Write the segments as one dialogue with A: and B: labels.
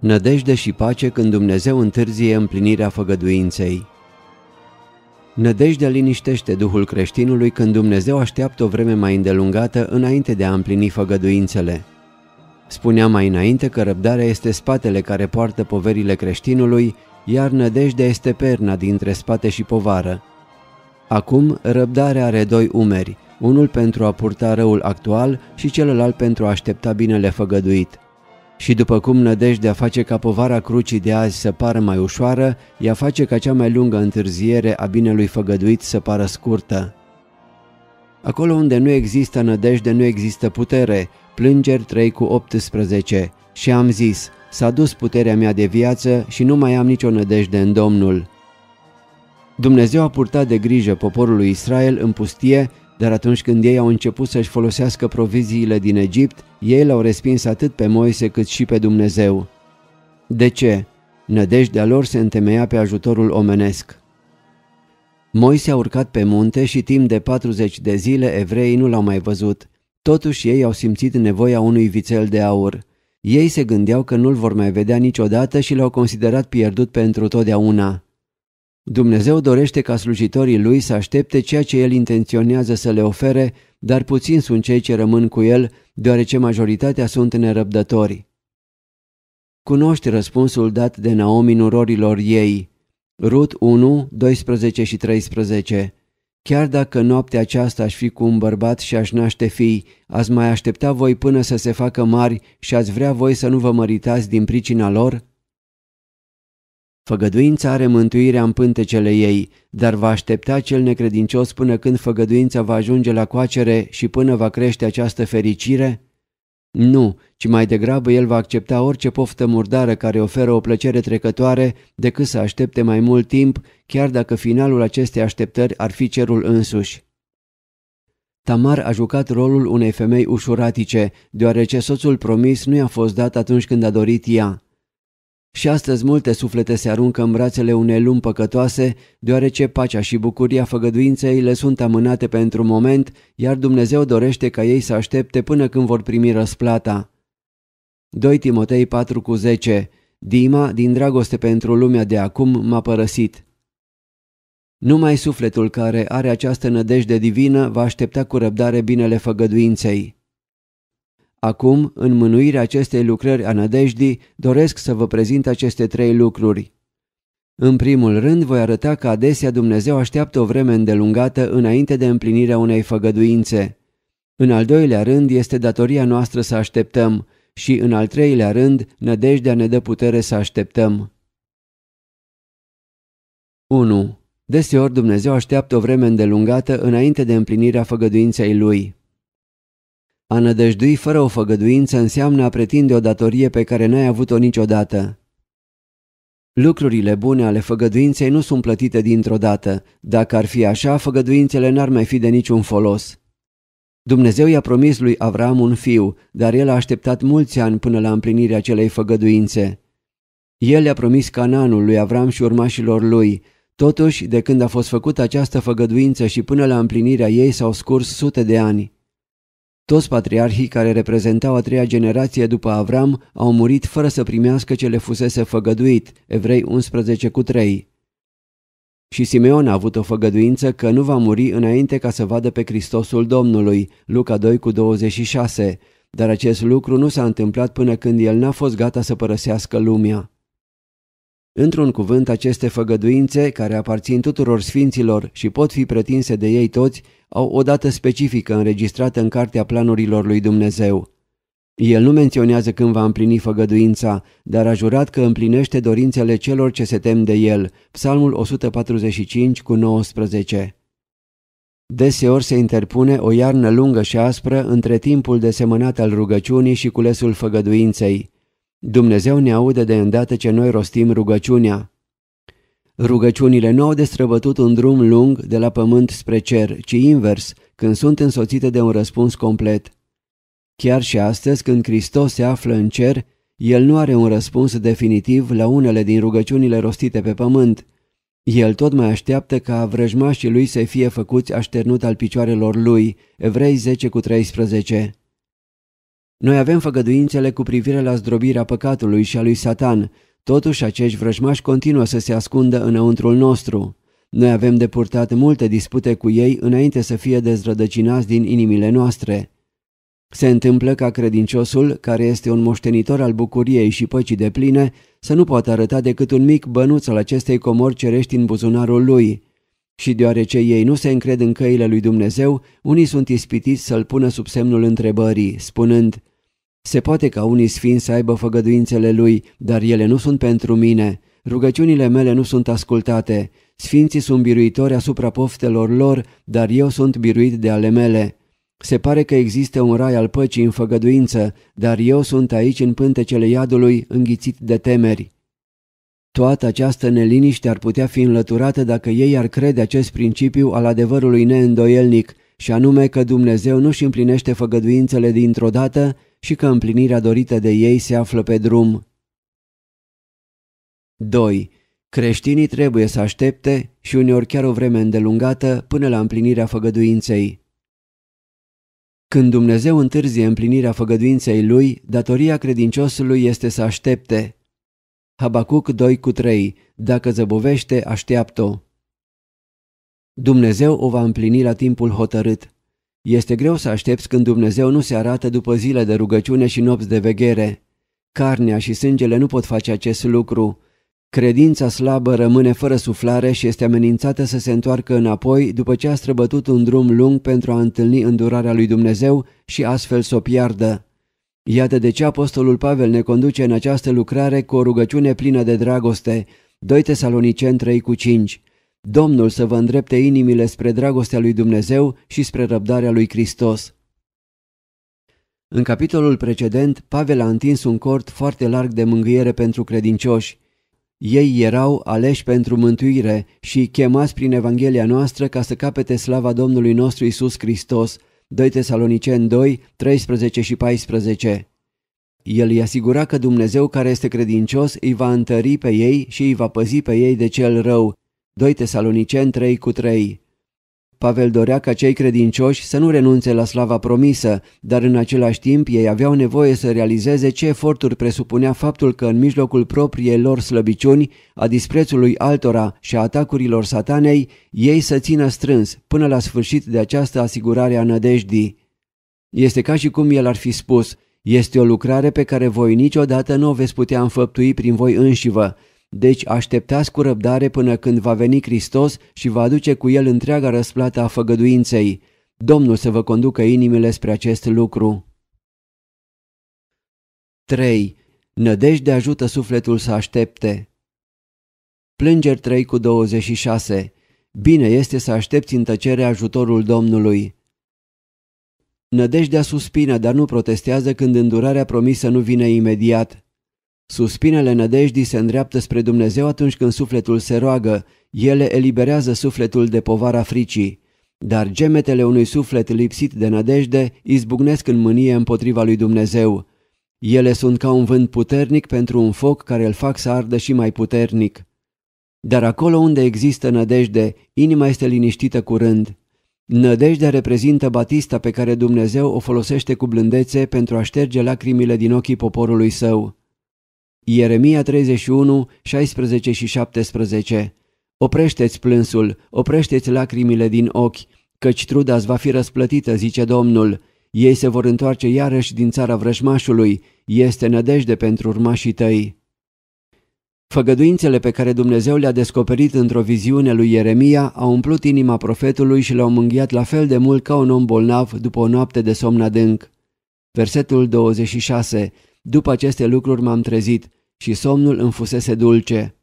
A: Nădejde și pace când Dumnezeu întârzie împlinirea făgăduinței. Nădejdea liniștește duhul creștinului când Dumnezeu așteaptă o vreme mai îndelungată înainte de a împlini făgăduințele. Spuneam mai înainte că răbdarea este spatele care poartă poverile creștinului, iar nădejdea este perna dintre spate și povară. Acum, răbdarea are doi umeri, unul pentru a purta răul actual și celălalt pentru a aștepta binele făgăduit – și după cum nădejdea face ca povara crucii de azi să pară mai ușoară, ea face ca cea mai lungă întârziere a binelui făgăduit să pară scurtă. Acolo unde nu există nădejde, nu există putere. Plângeri 3 cu 18. Și am zis, s-a dus puterea mea de viață și nu mai am nicio nădejde în Domnul. Dumnezeu a purtat de grijă poporul Israel în pustie dar atunci când ei au început să-și folosească proviziile din Egipt, ei l-au respins atât pe Moise cât și pe Dumnezeu. De ce? Nădejdea lor se întemeia pe ajutorul omenesc. Moise a urcat pe munte și timp de 40 de zile evreii nu l-au mai văzut. Totuși ei au simțit nevoia unui vițel de aur. Ei se gândeau că nu-l vor mai vedea niciodată și l-au considerat pierdut pentru totdeauna. Dumnezeu dorește ca slujitorii lui să aștepte ceea ce el intenționează să le ofere, dar puțin sunt cei ce rămân cu el, deoarece majoritatea sunt nerăbdători. Cunoști răspunsul dat de Naomi nurorilor ei. Rut 1, 12 și 13 Chiar dacă noaptea aceasta aș fi cu un bărbat și aș naște fii, ați mai aștepta voi până să se facă mari și ați vrea voi să nu vă măritați din pricina lor? Făgăduința are mântuirea în pântecele ei, dar va aștepta cel necredincios până când făgăduința va ajunge la coacere și până va crește această fericire? Nu, ci mai degrabă el va accepta orice poftă murdară care oferă o plăcere trecătoare decât să aștepte mai mult timp, chiar dacă finalul acestei așteptări ar fi cerul însuși. Tamar a jucat rolul unei femei ușuratice, deoarece soțul promis nu i-a fost dat atunci când a dorit ea. Și astăzi multe suflete se aruncă în brațele unei lumi păcătoase, deoarece pacea și bucuria făgăduinței le sunt amânate pentru moment, iar Dumnezeu dorește ca ei să aștepte până când vor primi răsplata. 2 Timotei 4,10 cu Dima, din dragoste pentru lumea de acum, m-a părăsit. Numai sufletul care are această nădejde divină va aștepta cu răbdare binele făgăduinței. Acum, în mânuirea acestei lucrări a nădejdii, doresc să vă prezint aceste trei lucruri. În primul rând, voi arăta că adesea Dumnezeu așteaptă o vreme îndelungată înainte de împlinirea unei făgăduințe. În al doilea rând, este datoria noastră să așteptăm și, în al treilea rând, nădejdea ne dă putere să așteptăm. 1. Deseori Dumnezeu așteaptă o vreme îndelungată înainte de împlinirea făgăduinței Lui. A nădăjdui fără o făgăduință înseamnă a pretinde o datorie pe care n-ai avut-o niciodată. Lucrurile bune ale făgăduinței nu sunt plătite dintr-o dată. Dacă ar fi așa, făgăduințele n-ar mai fi de niciun folos. Dumnezeu i-a promis lui Avram un fiu, dar el a așteptat mulți ani până la împlinirea acelei făgăduințe. El i-a promis Cananul lui Avram și urmașilor lui. Totuși, de când a fost făcută această făgăduință și până la împlinirea ei s-au scurs sute de ani. Toți patriarhii care reprezentau a treia generație după Avram au murit fără să primească ce le fusese făgăduit, evrei 11 cu 3. Și Simeon a avut o făgăduință că nu va muri înainte ca să vadă pe Hristosul Domnului, Luca 2 cu 26, dar acest lucru nu s-a întâmplat până când el n-a fost gata să părăsească lumea. Într-un cuvânt, aceste făgăduințe, care aparțin tuturor sfinților și pot fi pretinse de ei toți, au o dată specifică înregistrată în Cartea Planurilor lui Dumnezeu. El nu menționează când va împlini făgăduința, dar a jurat că împlinește dorințele celor ce se tem de el. Psalmul 145 cu 19 Deseori se interpune o iarnă lungă și aspră între timpul desemănat al rugăciunii și culesul făgăduinței. Dumnezeu ne aude de îndată ce noi rostim rugăciunea. Rugăciunile nu au destrăbătut un drum lung de la pământ spre cer, ci invers, când sunt însoțite de un răspuns complet. Chiar și astăzi, când Hristos se află în cer, El nu are un răspuns definitiv la unele din rugăciunile rostite pe pământ. El tot mai așteaptă ca vrăjmașii lui să fie făcuți așternut al picioarelor lui, Evrei 10 cu 13. Noi avem făgăduințele cu privire la zdrobirea păcatului și a lui Satan, totuși acești vrăjmași continuă să se ascundă înăuntrul nostru. Noi avem depurtat multe dispute cu ei înainte să fie dezrădăcinați din inimile noastre. Se întâmplă ca credinciosul, care este un moștenitor al bucuriei și păcii de pline, să nu poată arăta decât un mic bănuț al acestei comori cerești în buzunarul lui. Și deoarece ei nu se încred în căile lui Dumnezeu, unii sunt ispitiți să-l pună sub semnul întrebării, spunând se poate ca unii sfinți să aibă făgăduințele lui, dar ele nu sunt pentru mine. Rugăciunile mele nu sunt ascultate. Sfinții sunt biruitori asupra poftelor lor, dar eu sunt biruit de ale mele. Se pare că există un rai al păcii în făgăduință, dar eu sunt aici în pântecele iadului înghițit de temeri. Toată această neliniște ar putea fi înlăturată dacă ei ar crede acest principiu al adevărului neîndoielnic, și anume că Dumnezeu nu-și împlinește făgăduințele dintr-o dată, și că împlinirea dorită de ei se află pe drum. 2. Creștinii trebuie să aștepte și uneori chiar o vreme îndelungată până la împlinirea făgăduinței. Când Dumnezeu întârzie împlinirea făgăduinței lui, datoria credinciosului este să aștepte. Habacuc 2 cu 3. Dacă zăbovește, așteaptă-o. Dumnezeu o va împlini la timpul hotărât. Este greu să aștepți când Dumnezeu nu se arată după zile de rugăciune și nopți de veghere. Carnea și sângele nu pot face acest lucru. Credința slabă rămâne fără suflare și este amenințată să se întoarcă înapoi după ce a străbătut un drum lung pentru a întâlni îndurarea lui Dumnezeu și astfel să o piardă. Iată de ce Apostolul Pavel ne conduce în această lucrare cu o rugăciune plină de dragoste, 2 Tesalonicen 3 cu 5. Domnul să vă îndrepte inimile spre dragostea lui Dumnezeu și spre răbdarea lui Hristos. În capitolul precedent, Pavel a întins un cort foarte larg de mângâiere pentru credincioși. Ei erau aleși pentru mântuire și chemați prin Evanghelia noastră ca să capete slava Domnului nostru Isus Hristos, 2 Tesaloniceni 2, 13 și 14. El îi asigura că Dumnezeu care este credincios îi va întări pe ei și îi va păzi pe ei de cel rău, 2 Tesaloniceni 3 cu 3. Pavel dorea ca cei credincioși să nu renunțe la slava promisă, dar în același timp ei aveau nevoie să realizeze ce eforturi presupunea faptul că în mijlocul propriei lor slăbiciuni, a disprețului altora și a atacurilor satanei, ei să țină strâns până la sfârșit de această asigurare a nădejdii. Este ca și cum el ar fi spus, este o lucrare pe care voi niciodată nu o veți putea înfăptui prin voi înșivă, deci așteptați cu răbdare până când va veni Hristos și va aduce cu el întreaga răsplată a făgăduinței. Domnul să vă conducă inimile spre acest lucru. 3. Nădejde ajută sufletul să aștepte. Plângeri 3 cu 26. Bine este să aștepți în tăcere ajutorul Domnului. Nădejdea suspină, dar nu protestează când îndurarea promisă nu vine imediat. Suspinele nădejdii se îndreaptă spre Dumnezeu atunci când sufletul se roagă, ele eliberează sufletul de povara fricii. Dar gemetele unui suflet lipsit de nădejde izbucnesc în mânie împotriva lui Dumnezeu. Ele sunt ca un vânt puternic pentru un foc care îl fac să ardă și mai puternic. Dar acolo unde există nădejde, inima este liniștită curând. Nădejdea reprezintă batista pe care Dumnezeu o folosește cu blândețe pentru a șterge lacrimile din ochii poporului său. Ieremia 31, 16 și 17 Oprește-ți plânsul, oprește-ți lacrimile din ochi, căci truda va fi răsplătită, zice Domnul. Ei se vor întoarce iarăși din țara vrăjmașului, este nădejde pentru urmașii tăi. Făgăduințele pe care Dumnezeu le-a descoperit într-o viziune lui Ieremia au umplut inima profetului și l-au mânghiat la fel de mult ca un om bolnav după o noapte de somn adânc. Versetul 26 După aceste lucruri m-am trezit și somnul îmi fusese dulce.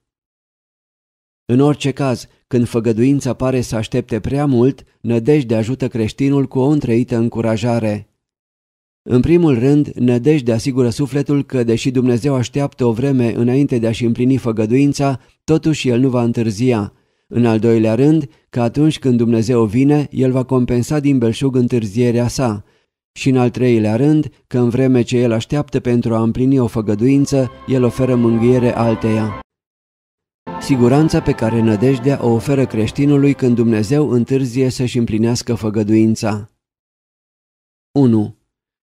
A: În orice caz, când făgăduința pare să aștepte prea mult, nădejde ajută creștinul cu o întreită încurajare. În primul rând, nădejde asigură sufletul că, deși Dumnezeu așteaptă o vreme înainte de a-și împlini făgăduința, totuși el nu va întârzia. În al doilea rând, că atunci când Dumnezeu vine, el va compensa din belșug întârzierea sa. Și în al treilea rând, că în vreme ce el așteaptă pentru a împlini o făgăduință, el oferă mânghiere alteia. Siguranța pe care nădejdea o oferă creștinului când Dumnezeu întârzie să-și împlinească făgăduința. 1.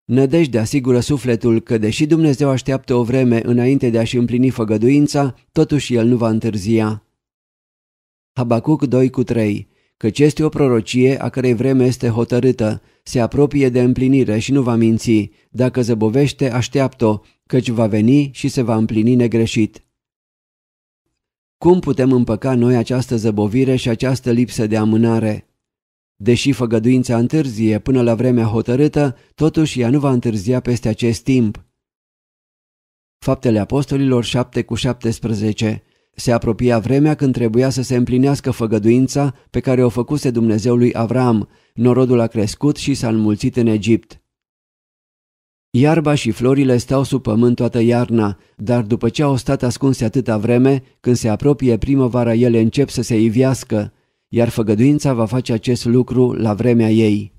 A: Nădejdea asigură sufletul că deși Dumnezeu așteaptă o vreme înainte de a-și împlini făgăduința, totuși el nu va întârzia. Habacuc 2 cu 3 căci este o prorocie a cărei vreme este hotărâtă, se apropie de împlinire și nu va minți, dacă zăbovește, așteaptă-o, căci va veni și se va împlini negreșit. Cum putem împăca noi această zăbovire și această lipsă de amânare? Deși făgăduința întârzie până la vremea hotărâtă, totuși ea nu va întârzia peste acest timp. Faptele Apostolilor 7 cu 17 se apropia vremea când trebuia să se împlinească făgăduința pe care o făcuse Dumnezeu lui Avram. Norodul a crescut și s-a înmulțit în Egipt. Iarba și florile stau sub pământ toată iarna, dar după ce au stat ascunse atâta vreme, când se apropie primăvara ele încep să se iviască, iar făgăduința va face acest lucru la vremea ei.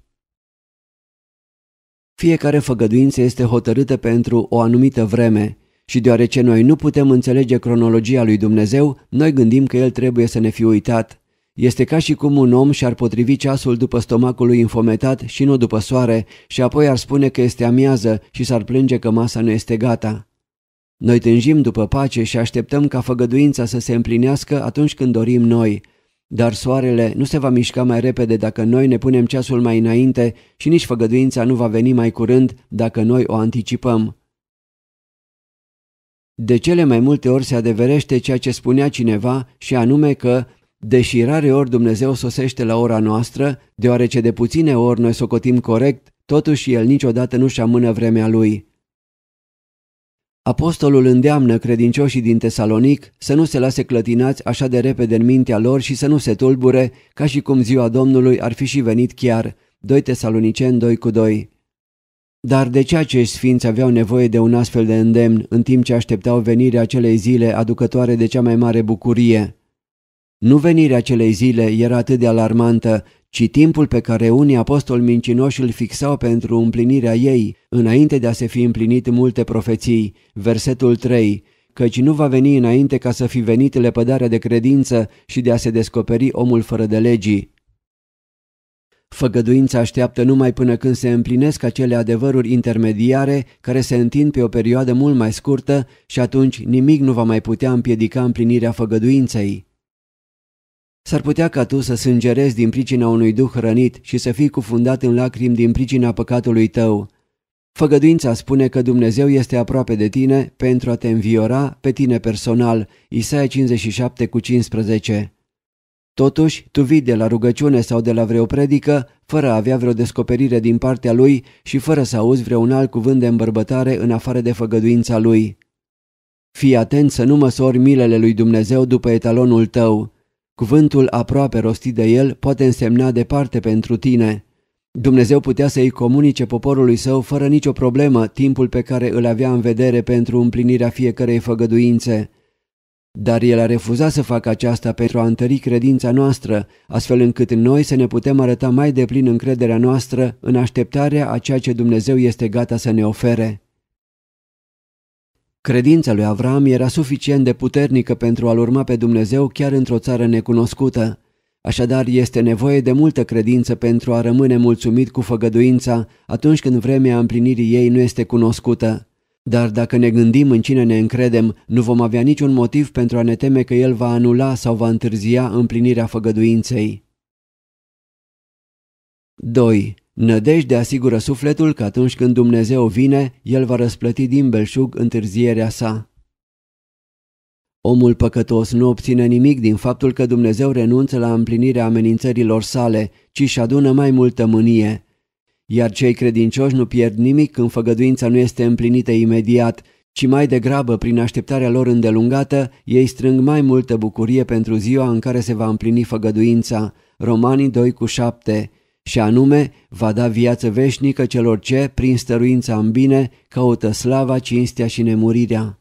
A: Fiecare făgăduință este hotărâtă pentru o anumită vreme. Și deoarece noi nu putem înțelege cronologia lui Dumnezeu, noi gândim că El trebuie să ne fi uitat. Este ca și cum un om și-ar potrivi ceasul după stomacul lui înfometat și nu după soare și apoi ar spune că este amiază și s-ar plânge că masa nu este gata. Noi tânjim după pace și așteptăm ca făgăduința să se împlinească atunci când dorim noi. Dar soarele nu se va mișca mai repede dacă noi ne punem ceasul mai înainte și nici făgăduința nu va veni mai curând dacă noi o anticipăm. De cele mai multe ori se adeverește ceea ce spunea cineva și anume că Deși rare ori Dumnezeu sosește la ora noastră, deoarece de puține ori noi socotim corect, totuși El niciodată nu-și amână vremea Lui. Apostolul îndeamnă credincioșii din Tesalonic să nu se lase clătinați așa de repede în mintea lor și să nu se tulbure, ca și cum ziua Domnului ar fi și venit chiar. 2 Tesaloniceni 2 cu 2 dar de ce acești sfinți aveau nevoie de un astfel de îndemn în timp ce așteptau venirea acelei zile aducătoare de cea mai mare bucurie? Nu venirea acelei zile era atât de alarmantă, ci timpul pe care unii apostoli mincinoși îl fixau pentru împlinirea ei, înainte de a se fi împlinit multe profeții, versetul 3, căci nu va veni înainte ca să fi venit lepădarea de credință și de a se descoperi omul fără de legii. Făgăduința așteaptă numai până când se împlinesc acele adevăruri intermediare care se întind pe o perioadă mult mai scurtă și atunci nimic nu va mai putea împiedica împlinirea făgăduinței. S-ar putea ca tu să sângerezi din pricina unui duh rănit și să fii cufundat în lacrimi din pricina păcatului tău. Făgăduința spune că Dumnezeu este aproape de tine pentru a te înviora pe tine personal. Isaia 57 cu 15 Totuși, tu vii de la rugăciune sau de la vreo predică, fără a avea vreo descoperire din partea lui și fără să auzi vreun alt cuvânt de îmbărbătare în afară de făgăduința lui. Fii atent să nu măsori milele lui Dumnezeu după etalonul tău. Cuvântul aproape rostit de el poate însemna departe pentru tine. Dumnezeu putea să-i comunice poporului său fără nicio problemă timpul pe care îl avea în vedere pentru împlinirea fiecarei făgăduințe. Dar el a refuzat să facă aceasta pentru a întări credința noastră, astfel încât noi să ne putem arăta mai deplin încrederea noastră în așteptarea a ceea ce Dumnezeu este gata să ne ofere. Credința lui Avram era suficient de puternică pentru a-L urma pe Dumnezeu chiar într-o țară necunoscută. Așadar, este nevoie de multă credință pentru a rămâne mulțumit cu făgăduința atunci când vremea împlinirii ei nu este cunoscută. Dar dacă ne gândim în cine ne încredem, nu vom avea niciun motiv pentru a ne teme că El va anula sau va întârzia împlinirea făgăduinței. 2. Nădejde asigură sufletul că atunci când Dumnezeu vine, El va răsplăti din belșug întârzierea sa. Omul păcătos nu obține nimic din faptul că Dumnezeu renunță la împlinirea amenințărilor sale, ci își adună mai multă mânie iar cei credincioși nu pierd nimic când făgăduința nu este împlinită imediat, ci mai degrabă, prin așteptarea lor îndelungată, ei strâng mai multă bucurie pentru ziua în care se va împlini făgăduința, Romanii 2 cu 7, și anume, va da viață veșnică celor ce, prin stăruința în bine, caută slava, cinstea și nemurirea.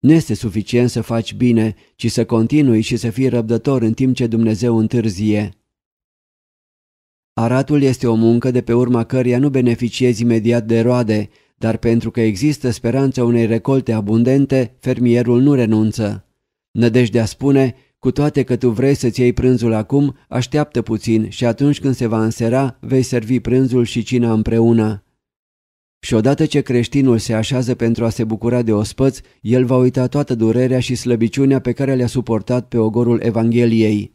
A: Nu este suficient să faci bine, ci să continui și să fii răbdător în timp ce Dumnezeu întârzie. Aratul este o muncă de pe urma căreia nu beneficiezi imediat de roade, dar pentru că există speranța unei recolte abundente, fermierul nu renunță. Nădejdea spune, cu toate că tu vrei să-ți iei prânzul acum, așteaptă puțin și atunci când se va însera, vei servi prânzul și cina împreună. Și odată ce creștinul se așează pentru a se bucura de ospăț, el va uita toată durerea și slăbiciunea pe care le-a suportat pe ogorul Evangheliei.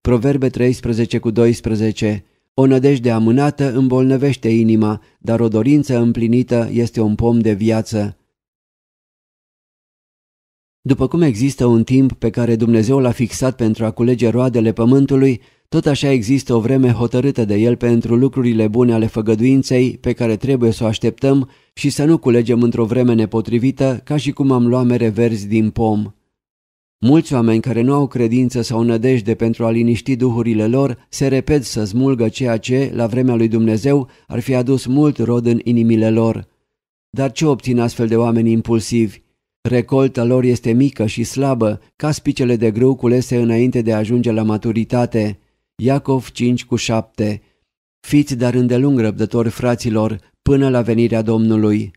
A: Proverbe 13 cu 12 o nădejde amânată îmbolnăvește inima, dar o dorință împlinită este un pom de viață. După cum există un timp pe care Dumnezeu l-a fixat pentru a culege roadele pământului, tot așa există o vreme hotărâtă de el pentru lucrurile bune ale făgăduinței pe care trebuie să o așteptăm și să nu culegem într-o vreme nepotrivită ca și cum am luat mere verzi din pom. Mulți oameni care nu au credință sau nădejde pentru a liniști duhurile lor se repet să smulgă ceea ce, la vremea lui Dumnezeu, ar fi adus mult rod în inimile lor. Dar ce obțin astfel de oameni impulsivi? Recolta lor este mică și slabă, ca spicele de grâu culese înainte de a ajunge la maturitate. Iacov 5 cu 7 Fiți dar îndelung răbdători fraților până la venirea Domnului.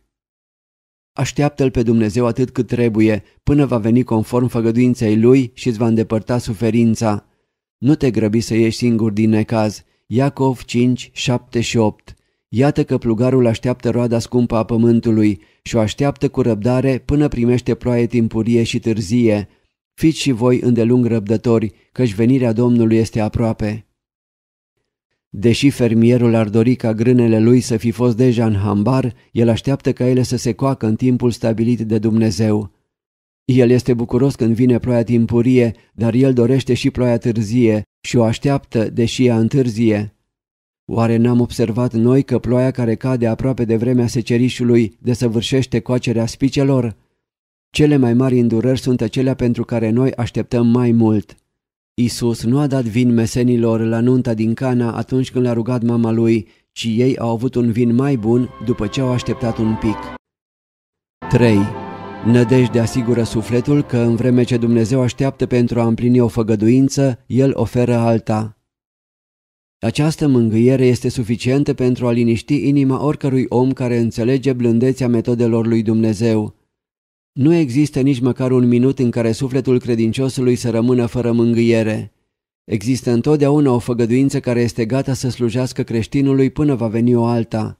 A: Așteaptă-L pe Dumnezeu atât cât trebuie, până va veni conform făgăduinței Lui și îți va îndepărta suferința. Nu te grăbi să ieși singur din necaz. Iacov 5, 7 și 8 Iată că plugarul așteaptă roada scumpă a pământului și o așteaptă cu răbdare până primește ploaie timpurie și târzie. Fiți și voi îndelung răbdători, căci venirea Domnului este aproape. Deși fermierul ar dori ca grânele lui să fi fost deja în hambar, el așteaptă ca ele să se coacă în timpul stabilit de Dumnezeu. El este bucuros când vine ploaia timpurie, dar el dorește și ploaia târzie și o așteaptă, deși ea întârzie. Oare n-am observat noi că ploaia care cade aproape de vremea secerișului desăvârșește coacerea spicelor? Cele mai mari îndurări sunt acelea pentru care noi așteptăm mai mult. Isus nu a dat vin mesenilor la nunta din Cana atunci când l-a rugat mama lui, ci ei au avut un vin mai bun după ce au așteptat un pic. 3. Nădejde asigură sufletul că în vreme ce Dumnezeu așteaptă pentru a împlini o făgăduință, El oferă alta. Această mângâiere este suficientă pentru a liniști inima oricărui om care înțelege blândețea metodelor lui Dumnezeu. Nu există nici măcar un minut în care sufletul credinciosului să rămână fără mângâiere. Există întotdeauna o făgăduință care este gata să slujească creștinului până va veni o alta.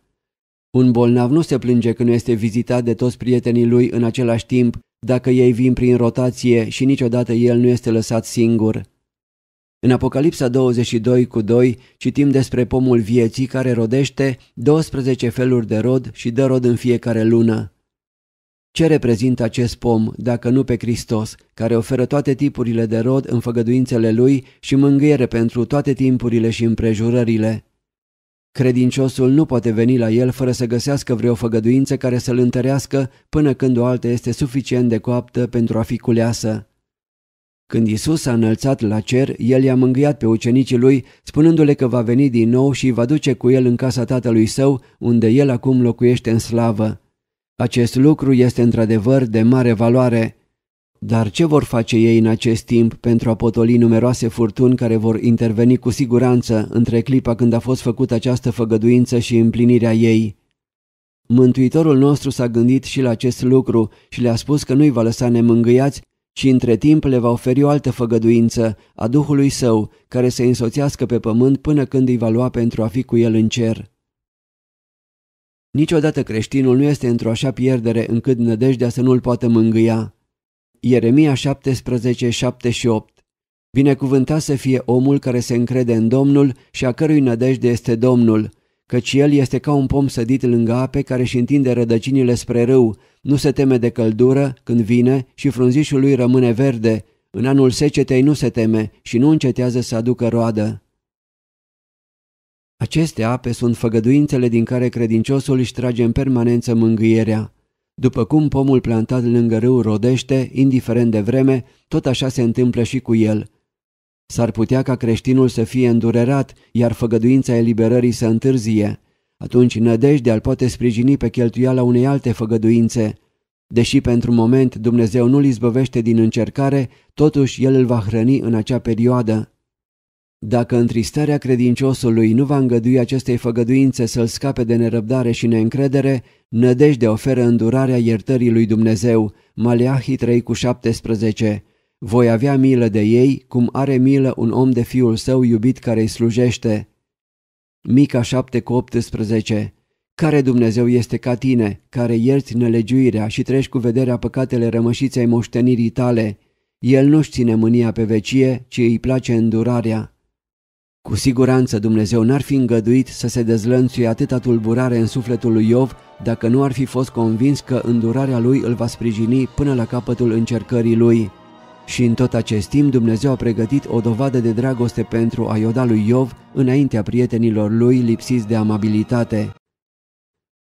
A: Un bolnav nu se plânge că nu este vizitat de toți prietenii lui în același timp, dacă ei vin prin rotație și niciodată el nu este lăsat singur. În Apocalipsa 22 cu 2 citim despre pomul vieții care rodește 12 feluri de rod și dă rod în fiecare lună. Ce reprezintă acest pom, dacă nu pe Hristos, care oferă toate tipurile de rod în făgăduințele Lui și mângâiere pentru toate timpurile și împrejurările? Credinciosul nu poate veni la el fără să găsească vreo făgăduință care să-l întărească până când o altă este suficient de coaptă pentru a fi culeasă. Când Isus s-a înălțat la cer, el i-a mângâiat pe ucenicii lui, spunându-le că va veni din nou și îi va duce cu el în casa tatălui său, unde el acum locuiește în slavă. Acest lucru este într-adevăr de mare valoare, dar ce vor face ei în acest timp pentru a potoli numeroase furtuni care vor interveni cu siguranță între clipa când a fost făcută această făgăduință și împlinirea ei? Mântuitorul nostru s-a gândit și la acest lucru și le-a spus că nu-i va lăsa nemângâiați, ci între timp le va oferi o altă făgăduință a Duhului Său, care să însoțească pe pământ până când îi va lua pentru a fi cu el în cer. Niciodată creștinul nu este într-o așa pierdere încât nădejdea să nu-l poată mângâia. Ieremia 17, 7 și 8 Binecuvântat să fie omul care se încrede în Domnul și a cărui nădejde este Domnul, căci el este ca un pom sădit lângă ape care își întinde rădăcinile spre râu, nu se teme de căldură când vine și frunzișul lui rămâne verde, în anul secetei nu se teme și nu încetează să aducă roadă. Aceste ape sunt făgăduințele din care credinciosul își trage în permanență mângâierea. După cum pomul plantat lângă râu rodește, indiferent de vreme, tot așa se întâmplă și cu el. S-ar putea ca creștinul să fie îndurerat, iar făgăduința eliberării să întârzie. Atunci nădejdea îl poate sprijini pe cheltuiala unei alte făgăduințe. Deși pentru moment Dumnezeu nu-l izbăvește din încercare, totuși el îl va hrăni în acea perioadă. Dacă întristarea credinciosului nu va îngădui acestei făgăduințe să-l scape de nerăbdare și neîncredere, nădejde oferă îndurarea iertării lui Dumnezeu, Maleahi 3 cu 17. Voi avea milă de ei, cum are milă un om de fiul său iubit care îi slujește. Mica 7 cu 18. Care Dumnezeu este ca tine, care ierți nelegiuirea și treci cu vederea păcatele rămășiței moștenirii tale? El nu-și ține mânia pe vecie, ci îi place îndurarea. Cu siguranță Dumnezeu n-ar fi îngăduit să se dezlănțuie atâta tulburare în sufletul lui Iov dacă nu ar fi fost convins că îndurarea lui îl va sprijini până la capătul încercării lui. Și în tot acest timp Dumnezeu a pregătit o dovadă de dragoste pentru a Ioda lui Iov înaintea prietenilor lui lipsiți de amabilitate.